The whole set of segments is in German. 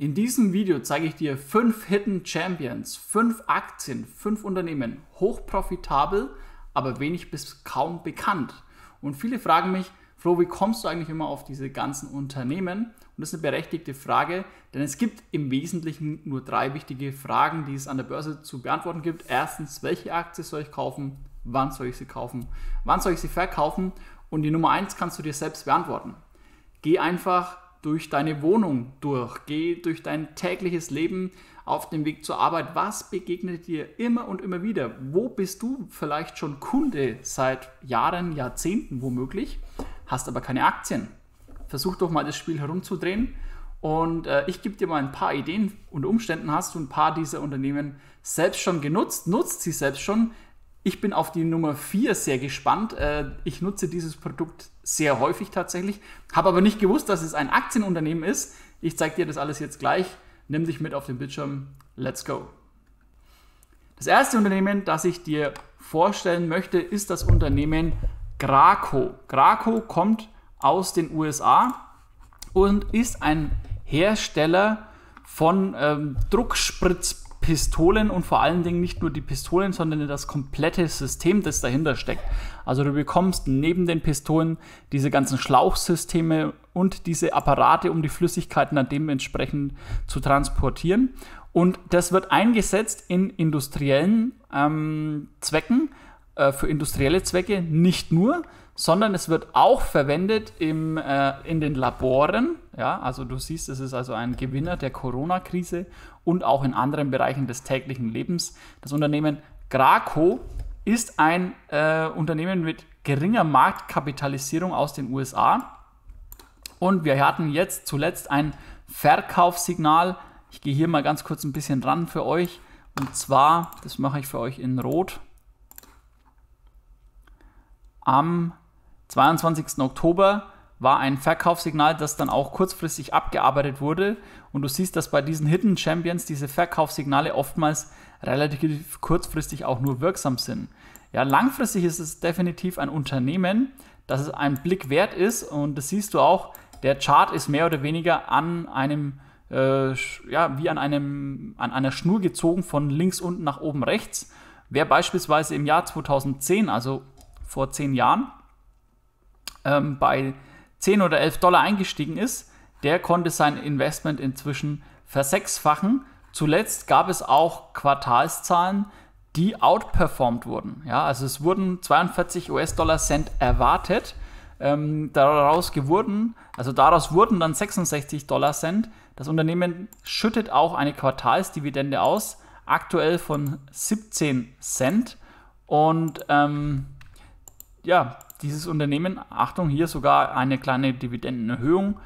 In diesem Video zeige ich dir 5 Hidden Champions, 5 Aktien, 5 Unternehmen, hochprofitabel, aber wenig bis kaum bekannt. Und viele fragen mich, Flo, wie kommst du eigentlich immer auf diese ganzen Unternehmen? Und das ist eine berechtigte Frage, denn es gibt im Wesentlichen nur drei wichtige Fragen, die es an der Börse zu beantworten gibt. Erstens, welche Aktie soll ich kaufen? Wann soll ich sie kaufen? Wann soll ich sie verkaufen? Und die Nummer eins kannst du dir selbst beantworten. Geh einfach durch deine Wohnung durch, geh durch dein tägliches Leben auf dem Weg zur Arbeit. Was begegnet dir immer und immer wieder? Wo bist du vielleicht schon Kunde seit Jahren, Jahrzehnten womöglich, hast aber keine Aktien? Versuch doch mal das Spiel herumzudrehen und äh, ich gebe dir mal ein paar Ideen. Unter Umständen hast du ein paar dieser Unternehmen selbst schon genutzt, nutzt sie selbst schon, ich bin auf die Nummer 4 sehr gespannt. Äh, ich nutze dieses Produkt sehr häufig tatsächlich, habe aber nicht gewusst, dass es ein Aktienunternehmen ist. Ich zeige dir das alles jetzt gleich. Nimm dich mit auf den Bildschirm. Let's go. Das erste Unternehmen, das ich dir vorstellen möchte, ist das Unternehmen Graco. Graco kommt aus den USA und ist ein Hersteller von ähm, Druckspritzpumpen. Pistolen und vor allen Dingen nicht nur die Pistolen, sondern das komplette System, das dahinter steckt. Also du bekommst neben den Pistolen diese ganzen Schlauchsysteme und diese Apparate, um die Flüssigkeiten dann dementsprechend zu transportieren. Und das wird eingesetzt in industriellen ähm, Zwecken, äh, für industrielle Zwecke nicht nur, sondern es wird auch verwendet im, äh, in den Laboren. Ja, also du siehst, es ist also ein Gewinner der Corona-Krise und auch in anderen Bereichen des täglichen Lebens. Das Unternehmen Graco ist ein äh, Unternehmen mit geringer Marktkapitalisierung aus den USA. Und wir hatten jetzt zuletzt ein Verkaufssignal. Ich gehe hier mal ganz kurz ein bisschen ran für euch. Und zwar, das mache ich für euch in Rot. Am 22. Oktober war ein Verkaufssignal, das dann auch kurzfristig abgearbeitet wurde. Und du siehst, dass bei diesen Hidden Champions diese Verkaufssignale oftmals relativ kurzfristig auch nur wirksam sind. Ja, langfristig ist es definitiv ein Unternehmen, das es einen Blick wert ist. Und das siehst du auch, der Chart ist mehr oder weniger an einem, äh, ja, wie an, einem, an einer Schnur gezogen von links unten nach oben rechts. Wer beispielsweise im Jahr 2010, also vor zehn Jahren, ähm, bei 10 oder 11 Dollar eingestiegen ist, der konnte sein Investment inzwischen versechsfachen. Zuletzt gab es auch Quartalszahlen, die outperformed wurden. Ja, also es wurden 42 US-Dollar Cent erwartet. Ähm, daraus geworden, also daraus wurden dann 66 Dollar Cent. Das Unternehmen schüttet auch eine Quartalsdividende aus, aktuell von 17 Cent. Und ähm, ja, dieses Unternehmen, Achtung, hier sogar eine kleine Dividendenerhöhung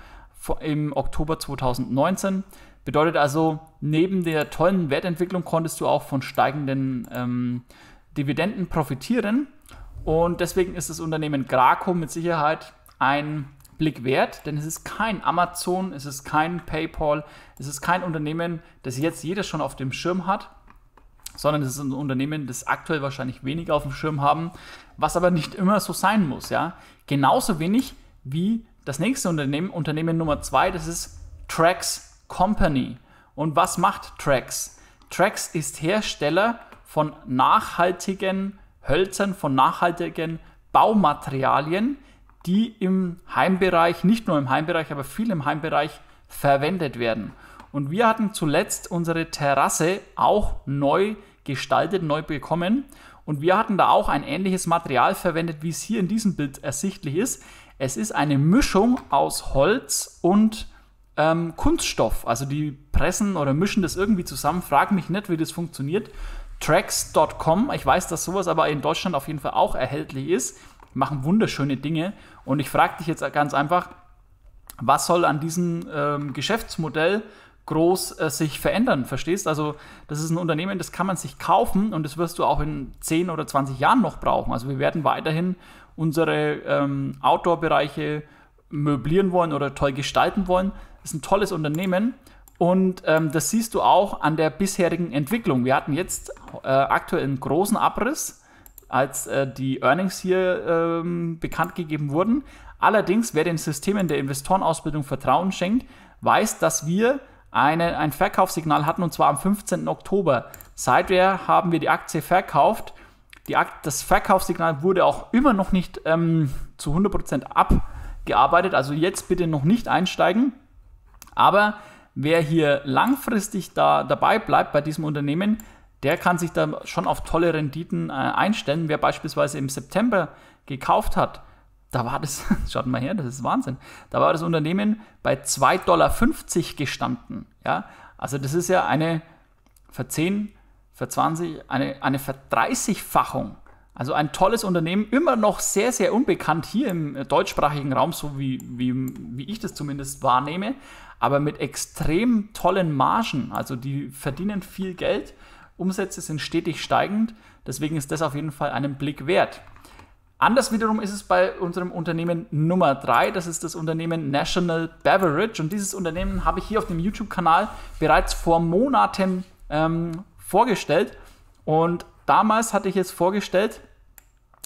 im Oktober 2019. Bedeutet also, neben der tollen Wertentwicklung konntest du auch von steigenden ähm, Dividenden profitieren. Und deswegen ist das Unternehmen Graco mit Sicherheit ein Blick wert, denn es ist kein Amazon, es ist kein PayPal, es ist kein Unternehmen, das jetzt jeder schon auf dem Schirm hat, sondern es ist ein Unternehmen, das aktuell wahrscheinlich weniger auf dem Schirm haben, was aber nicht immer so sein muss. Ja? Genauso wenig wie das nächste Unternehmen, Unternehmen Nummer zwei, das ist Trax Company. Und was macht Trax? Trax ist Hersteller von nachhaltigen Hölzern, von nachhaltigen Baumaterialien, die im Heimbereich, nicht nur im Heimbereich, aber viel im Heimbereich verwendet werden. Und wir hatten zuletzt unsere Terrasse auch neu gestaltet, neu bekommen. Und wir hatten da auch ein ähnliches Material verwendet, wie es hier in diesem Bild ersichtlich ist. Es ist eine Mischung aus Holz und ähm, Kunststoff. Also die pressen oder mischen das irgendwie zusammen. Frag mich nicht, wie das funktioniert. Tracks.com, ich weiß, dass sowas aber in Deutschland auf jeden Fall auch erhältlich ist. Machen wunderschöne Dinge. Und ich frage dich jetzt ganz einfach, was soll an diesem ähm, Geschäftsmodell groß äh, sich verändern, verstehst? Also das ist ein Unternehmen, das kann man sich kaufen und das wirst du auch in 10 oder 20 Jahren noch brauchen. Also wir werden weiterhin unsere ähm, Outdoor-Bereiche möblieren wollen oder toll gestalten wollen. Das ist ein tolles Unternehmen und ähm, das siehst du auch an der bisherigen Entwicklung. Wir hatten jetzt äh, aktuell einen großen Abriss, als äh, die Earnings hier ähm, bekannt gegeben wurden. Allerdings, wer den Systemen der Investorenausbildung Vertrauen schenkt, weiß, dass wir eine, ein Verkaufssignal hatten und zwar am 15. Oktober. Seither haben wir die Aktie verkauft. Die Akt das Verkaufssignal wurde auch immer noch nicht ähm, zu 100% abgearbeitet. Also jetzt bitte noch nicht einsteigen. Aber wer hier langfristig da dabei bleibt bei diesem Unternehmen, der kann sich da schon auf tolle Renditen äh, einstellen. Wer beispielsweise im September gekauft hat, da war das, schaut mal her, das ist Wahnsinn, da war das Unternehmen bei 2,50 Dollar gestanden. Ja? Also das ist ja eine verzehn, verzwanzig, eine, eine Verdreißigfachung. Also ein tolles Unternehmen, immer noch sehr, sehr unbekannt hier im äh, deutschsprachigen Raum, so wie, wie, wie ich das zumindest wahrnehme, aber mit extrem tollen Margen. Also die verdienen viel Geld, Umsätze sind stetig steigend, deswegen ist das auf jeden Fall einen Blick wert. Anders wiederum ist es bei unserem Unternehmen Nummer 3, das ist das Unternehmen National Beverage. Und dieses Unternehmen habe ich hier auf dem YouTube-Kanal bereits vor Monaten ähm, vorgestellt. Und damals hatte ich es vorgestellt,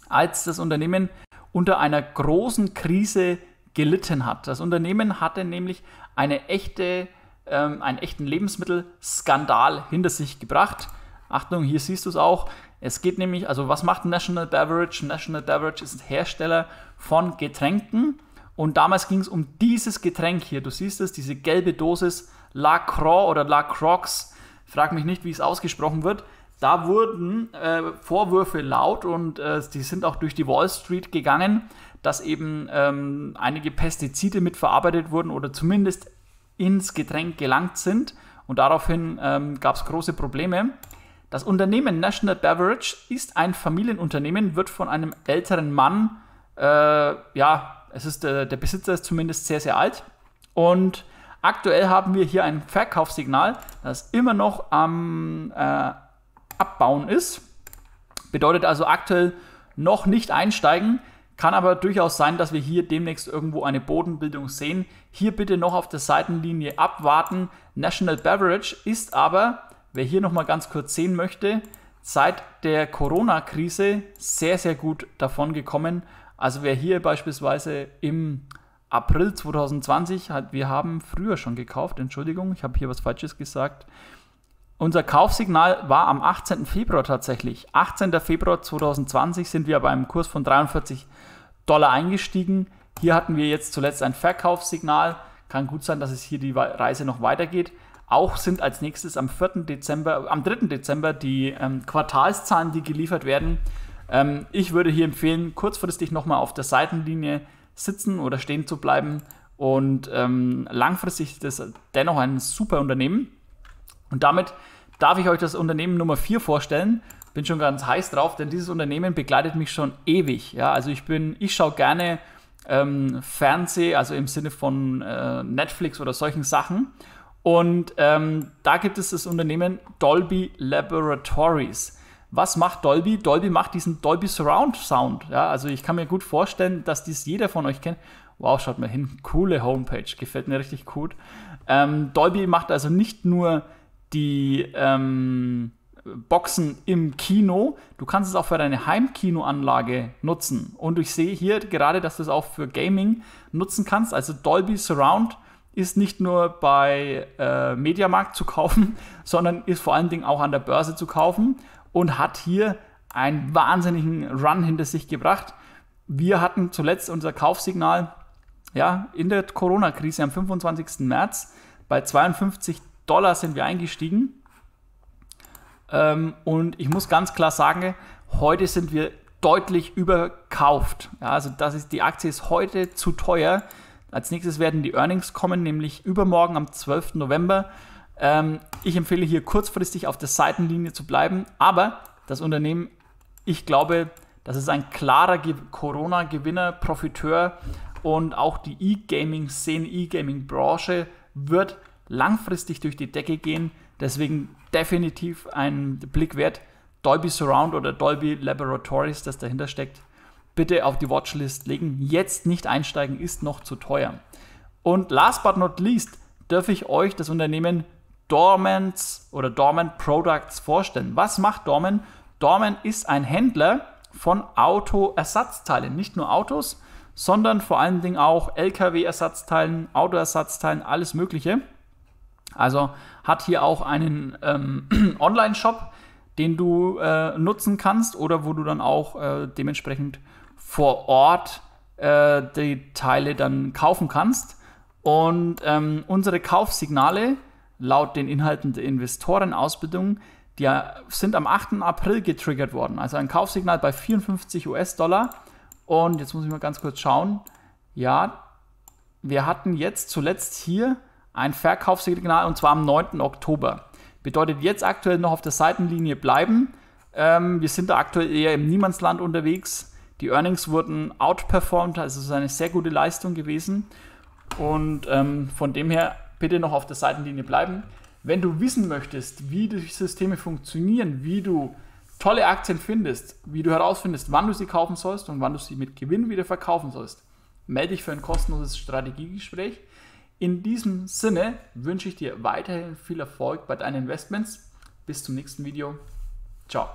als das Unternehmen unter einer großen Krise gelitten hat. Das Unternehmen hatte nämlich eine echte, ähm, einen echten Lebensmittelskandal hinter sich gebracht. Achtung, hier siehst du es auch. Es geht nämlich, also was macht National Beverage? National Beverage ist Hersteller von Getränken. Und damals ging es um dieses Getränk hier. Du siehst es, diese gelbe Dosis La Croix oder La Croix. Frag mich nicht, wie es ausgesprochen wird. Da wurden äh, Vorwürfe laut und äh, die sind auch durch die Wall Street gegangen, dass eben ähm, einige Pestizide mitverarbeitet wurden oder zumindest ins Getränk gelangt sind. Und daraufhin ähm, gab es große Probleme. Das Unternehmen National Beverage ist ein Familienunternehmen, wird von einem älteren Mann, äh, ja, es ist der, äh, der Besitzer ist zumindest sehr, sehr alt. Und aktuell haben wir hier ein Verkaufssignal, das immer noch am äh, Abbauen ist. Bedeutet also aktuell noch nicht einsteigen. Kann aber durchaus sein, dass wir hier demnächst irgendwo eine Bodenbildung sehen. Hier bitte noch auf der Seitenlinie abwarten. National Beverage ist aber Wer hier nochmal ganz kurz sehen möchte, seit der Corona-Krise sehr, sehr gut davon gekommen. Also wer hier beispielsweise im April 2020 hat, wir haben früher schon gekauft, Entschuldigung, ich habe hier was Falsches gesagt. Unser Kaufsignal war am 18. Februar tatsächlich. 18. Februar 2020 sind wir bei einem Kurs von 43 Dollar eingestiegen. Hier hatten wir jetzt zuletzt ein Verkaufssignal. Kann gut sein, dass es hier die Reise noch weitergeht. Auch sind als nächstes am 4. Dezember, am 3. Dezember die ähm, Quartalszahlen, die geliefert werden. Ähm, ich würde hier empfehlen, kurzfristig nochmal auf der Seitenlinie sitzen oder stehen zu bleiben. Und ähm, langfristig ist das dennoch ein super Unternehmen. Und damit darf ich euch das Unternehmen Nummer 4 vorstellen. Bin schon ganz heiß drauf, denn dieses Unternehmen begleitet mich schon ewig. Ja, also ich bin, ich schaue gerne ähm, Fernseh, also im Sinne von äh, Netflix oder solchen Sachen. Und ähm, da gibt es das Unternehmen Dolby Laboratories. Was macht Dolby? Dolby macht diesen Dolby Surround Sound. Ja, also ich kann mir gut vorstellen, dass dies jeder von euch kennt. Wow, schaut mal hin, coole Homepage, gefällt mir richtig gut. Ähm, Dolby macht also nicht nur die ähm, Boxen im Kino, du kannst es auch für deine Heimkinoanlage nutzen. Und ich sehe hier gerade, dass du es auch für Gaming nutzen kannst. Also Dolby Surround ist nicht nur bei äh, Mediamarkt zu kaufen, sondern ist vor allen Dingen auch an der Börse zu kaufen und hat hier einen wahnsinnigen Run hinter sich gebracht. Wir hatten zuletzt unser Kaufsignal ja, in der Corona-Krise am 25. März. Bei 52 Dollar sind wir eingestiegen. Ähm, und ich muss ganz klar sagen, heute sind wir deutlich überkauft. Ja, also das ist, die Aktie ist heute zu teuer. Als nächstes werden die Earnings kommen, nämlich übermorgen am 12. November. Ähm, ich empfehle hier kurzfristig auf der Seitenlinie zu bleiben, aber das Unternehmen, ich glaube, das ist ein klarer Corona-Gewinner, Profiteur und auch die E-Gaming-Szene, E-Gaming-Branche wird langfristig durch die Decke gehen. Deswegen definitiv ein Blick wert. Dolby Surround oder Dolby Laboratories, das dahinter steckt bitte auf die Watchlist legen. Jetzt nicht einsteigen, ist noch zu teuer. Und last but not least darf ich euch das Unternehmen Dormans oder Dorman Products vorstellen. Was macht Dorman? Dorman ist ein Händler von Autoersatzteilen. Nicht nur Autos, sondern vor allen Dingen auch LKW-Ersatzteilen, Autoersatzteilen, alles Mögliche. Also hat hier auch einen ähm, Online-Shop, den du äh, nutzen kannst oder wo du dann auch äh, dementsprechend vor Ort äh, die Teile dann kaufen kannst. Und ähm, unsere Kaufsignale laut den Inhalten der Investorenausbildung, die sind am 8. April getriggert worden. Also ein Kaufsignal bei 54 US-Dollar. Und jetzt muss ich mal ganz kurz schauen. Ja, wir hatten jetzt zuletzt hier ein Verkaufssignal und zwar am 9. Oktober. Bedeutet jetzt aktuell noch auf der Seitenlinie bleiben. Ähm, wir sind da aktuell eher im Niemandsland unterwegs. Die Earnings wurden outperformed, also es ist eine sehr gute Leistung gewesen. Und ähm, von dem her bitte noch auf der Seitenlinie bleiben. Wenn du wissen möchtest, wie die Systeme funktionieren, wie du tolle Aktien findest, wie du herausfindest, wann du sie kaufen sollst und wann du sie mit Gewinn wieder verkaufen sollst, melde dich für ein kostenloses Strategiegespräch. In diesem Sinne wünsche ich dir weiterhin viel Erfolg bei deinen Investments. Bis zum nächsten Video. Ciao.